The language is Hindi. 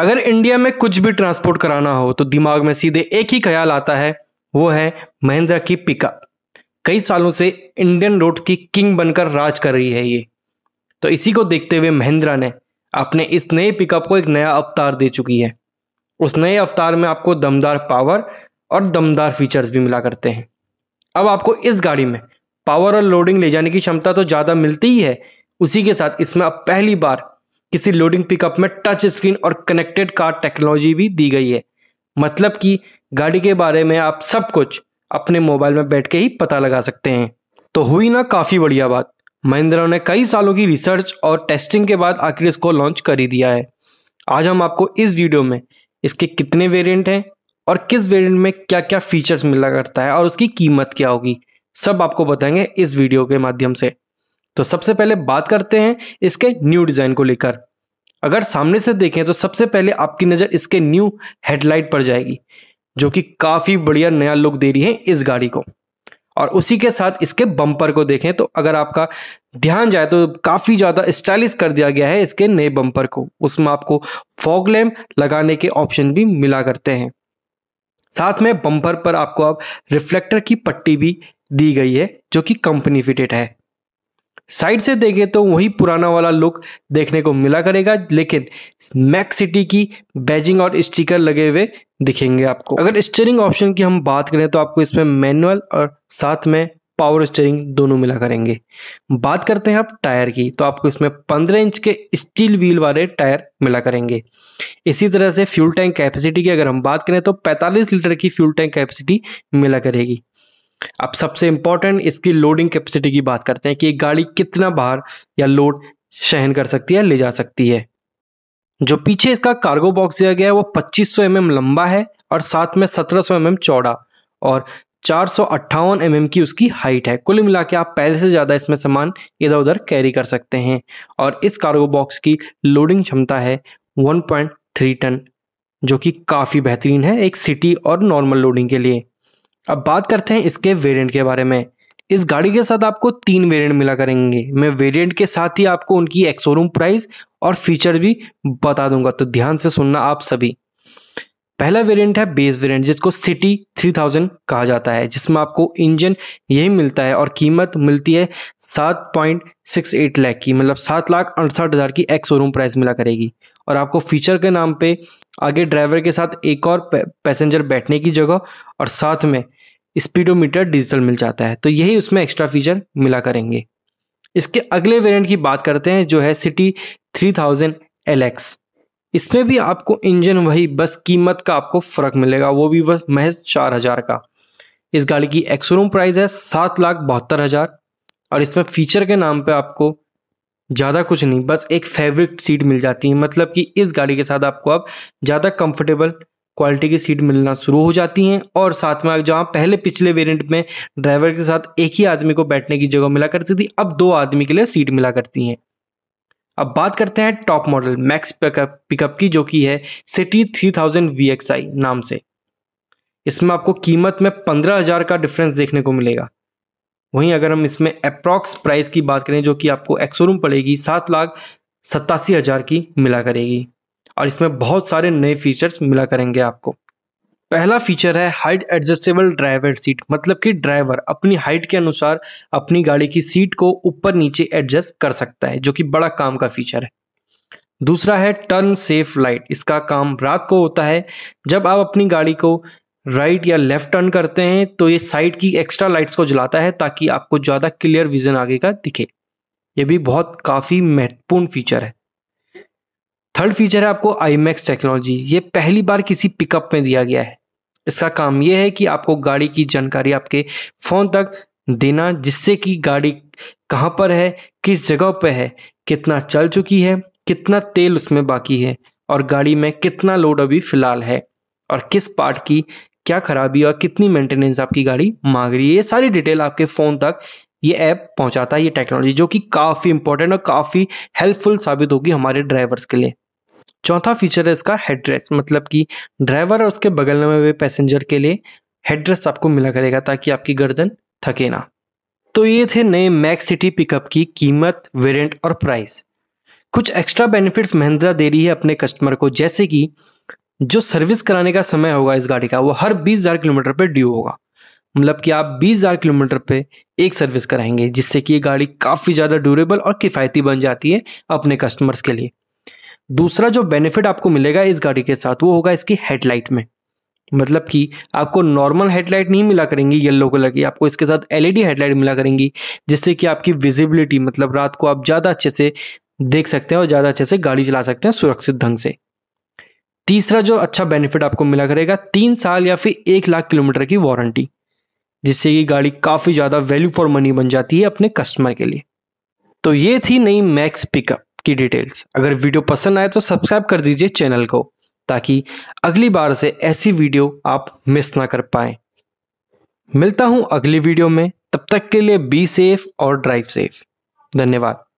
अगर इंडिया में कुछ भी ट्रांसपोर्ट कराना हो तो दिमाग में सीधे एक ही ख्याल आता है वो है महिंद्रा की पिकअप कई सालों से इंडियन रोड की किंग बनकर राज कर रही है ये तो इसी को देखते हुए महिंद्रा ने अपने इस नए पिकअप को एक नया अवतार दे चुकी है उस नए अवतार में आपको दमदार पावर और दमदार फीचर्स भी मिला करते हैं अब आपको इस गाड़ी में पावर और लोडिंग ले जाने की क्षमता तो ज़्यादा मिलती ही है उसी के साथ इसमें अब पहली बार किसी लोडिंग पिकअप में टच स्क्रीन और कनेक्टेड कार टेक्नोलॉजी भी दी गई है मतलब कि गाड़ी के बारे में आप सब कुछ अपने मोबाइल में बैठ के ही पता लगा सकते हैं तो हुई ना काफ़ी बढ़िया बात महिंद्रा ने कई सालों की रिसर्च और टेस्टिंग के बाद आखिर इसको लॉन्च कर ही दिया है आज हम आपको इस वीडियो में इसके कितने वेरिएंट हैं और किस वेरिएंट में क्या क्या फीचर्स मिला करता है और उसकी कीमत क्या होगी सब आपको बताएंगे इस वीडियो के माध्यम से तो सबसे पहले बात करते हैं इसके न्यू डिज़ाइन को लेकर अगर सामने से देखें तो सबसे पहले आपकी नज़र इसके न्यू हेडलाइट पर जाएगी जो कि काफ़ी बढ़िया नया लुक दे रही है इस गाड़ी को और उसी के साथ इसके बम्पर को देखें तो अगर आपका ध्यान जाए तो काफ़ी ज़्यादा स्टाइलिश कर दिया गया है इसके नए बम्पर को उसमें आपको फॉग लैम्प लगाने के ऑप्शन भी मिला करते हैं साथ में बम्पर पर आपको अब आप रिफ्लेक्टर की पट्टी भी दी गई है जो कि कंपनी फिटेड है साइड से देखें तो वही पुराना वाला लुक देखने को मिला करेगा लेकिन मैक सिटी की बैजिंग और स्टिकर लगे हुए दिखेंगे आपको अगर स्टेयरिंग ऑप्शन की हम बात करें तो आपको इसमें मैनुअल और साथ में पावर स्टेयरिंग दोनों मिला करेंगे बात करते हैं आप टायर की तो आपको इसमें 15 इंच के स्टील व्हील वाले टायर मिला करेंगे इसी तरह से फ्यूल टैंक कैपेसिटी की अगर हम बात करें तो 45 लीटर की फ्यूल टैंक कैपेसिटी मिला करेगी अब सबसे इम्पॉर्टेंट इसकी लोडिंग कैपेसिटी की बात करते हैं कि एक गाड़ी कितना भार या लोड सहन कर सकती है ले जा सकती है जो पीछे इसका कार्गो बॉक्स दिया गया है वो 2500 mm लंबा है और साथ में 1700 mm चौड़ा और चार सौ अट्ठावन एम की उसकी हाइट है कुल मिला के आप पहले से ज़्यादा इसमें सामान इधर उधर कैरी कर सकते हैं और इस कार्गो बॉक्स की लोडिंग क्षमता है 1.3 टन जो कि काफ़ी बेहतरीन है एक सिटी और नॉर्मल लोडिंग के लिए अब बात करते हैं इसके वेरिएंट के बारे में इस गाड़ी के साथ आपको तीन वेरिएंट मिला करेंगे मैं वेरिएंट के साथ ही आपको उनकी एक्सोरूम प्राइस और फीचर भी बता दूंगा तो ध्यान से सुनना आप सभी पहला वेरिएंट है बेस वेरिएंट जिसको सिटी 3000 कहा जाता है जिसमें आपको इंजन यही मिलता है और कीमत मिलती है 7.68 लाख की मतलब सात लाख अड़सठ हज़ार की एक्सोरूम प्राइस मिला करेगी और आपको फीचर के नाम पे आगे ड्राइवर के साथ एक और पैसेंजर बैठने की जगह और साथ में स्पीडोमीटर डिजिटल मिल जाता है तो यही उसमें एक्स्ट्रा फीचर मिला करेंगे इसके अगले वेरिएंट की बात करते हैं जो है City three thousand L X इसमें भी आपको इंजन वही बस कीमत का आपको फ़र्क मिलेगा वो भी बस महज चार हज़ार का इस गाड़ी की एक्सोरूम प्राइस है सात लाख बहत्तर हज़ार और इसमें फीचर के नाम पे आपको ज़्यादा कुछ नहीं बस एक फेवरेट सीट मिल जाती है मतलब कि इस गाड़ी के साथ आपको अब ज़्यादा कंफर्टेबल क्वालिटी की सीट मिलना शुरू हो जाती हैं और साथ में जहाँ पहले पिछले वेरिएंट में ड्राइवर के साथ एक ही आदमी को बैठने की जगह मिला करती थी अब दो आदमी के लिए सीट मिला करती हैं अब बात करते हैं top model Max pickup pickup की जो कि है City three thousand V X I नाम से इसमें आपको कीमत में पंद्रह हज़ार का डिफरेंस देखने को मिलेगा वहीं अगर हम इसमें अप्रॉक्स प्राइस की बात करें जो कि आपको एक्सोरूम पड़ेगी सात लाख सत्तासी हज़ार की मिला करेगी और इसमें बहुत सारे नए फीचर्स मिला करेंगे आपको पहला फीचर है हाइट एडजस्टेबल ड्राइवर सीट मतलब कि ड्राइवर अपनी हाइट के अनुसार अपनी गाड़ी की सीट को ऊपर नीचे एडजस्ट कर सकता है जो कि बड़ा काम का फीचर है दूसरा है टर्न सेफ लाइट इसका काम रात को होता है जब आप अपनी गाड़ी को राइट या लेफ्ट टर्न करते हैं तो ये साइड की एक्स्ट्रा लाइट्स को जलाता है ताकि आपको ज़्यादा क्लियर विजन आगे का दिखे ये भी बहुत काफ़ी महत्वपूर्ण फीचर है थर्ड फीचर है आपको आईमैक्स टेक्नोलॉजी ये पहली बार किसी पिकअप में दिया गया है इसका काम यह है कि आपको गाड़ी की जानकारी आपके फ़ोन तक देना जिससे कि गाड़ी कहाँ पर है किस जगह पर है कितना चल चुकी है कितना तेल उसमें बाकी है और गाड़ी में कितना लोड अभी फ़िलहाल है और किस पार्ट की क्या खराबी और कितनी मेंटेनेंस आपकी गाड़ी मांग रही है ये सारी डिटेल आपके फ़ोन तक ये ऐप पहुंचाता है ये टेक्नोलॉजी जो कि काफ़ी इंपॉर्टेंट और काफ़ी हेल्पफुल साबित होगी हमारे ड्राइवर्स के लिए चौथा फीचर है इसका हेडरेस्ट मतलब कि ड्राइवर और उसके बगल में हुए पैसेंजर के लिए हेडरेस्ट आपको मिला करेगा ताकि आपकी गर्दन थके ना तो ये थे नए मैक्स सिटी पिकअप की कीमत वेरिएंट और प्राइस कुछ एक्स्ट्रा बेनिफिट्स महिंद्रा दे रही है अपने कस्टमर को जैसे कि जो सर्विस कराने का समय होगा इस गाड़ी का वो हर बीस हज़ार किलोमीटर पे ड्यू होगा मतलब कि आप बीस हज़ार किलोमीटर पे एक सर्विस कराएंगे जिससे कि ये गाड़ी काफ़ी ज़्यादा ड्यूरेबल और किफ़ायती बन जाती है अपने कस्टमर्स के लिए दूसरा जो बेनिफिट आपको मिलेगा इस गाड़ी के साथ वो होगा इसकी हेडलाइट में मतलब कि आपको नॉर्मल हेडलाइट नहीं मिला करेंगी येलो कलर की आपको इसके साथ एलईडी हेडलाइट मिला करेंगी जिससे कि आपकी विजिबिलिटी मतलब रात को आप ज़्यादा अच्छे से देख सकते हैं और ज़्यादा अच्छे से गाड़ी चला सकते हैं सुरक्षित ढंग से तीसरा जो अच्छा बेनिफिट आपको मिला करेगा तीन साल या फिर एक लाख किलोमीटर की वारंटी जिससे ये गाड़ी काफ़ी ज़्यादा वैल्यू फॉर मनी बन जाती है अपने कस्टमर के लिए तो ये थी नई मैक्स पिकअप की डिटेल्स अगर वीडियो पसंद आए तो सब्सक्राइब कर दीजिए चैनल को ताकि अगली बार से ऐसी वीडियो आप मिस ना कर पाए मिलता हूँ अगली वीडियो में तब तक के लिए बी सेफ और ड्राइव सेफ धन्यवाद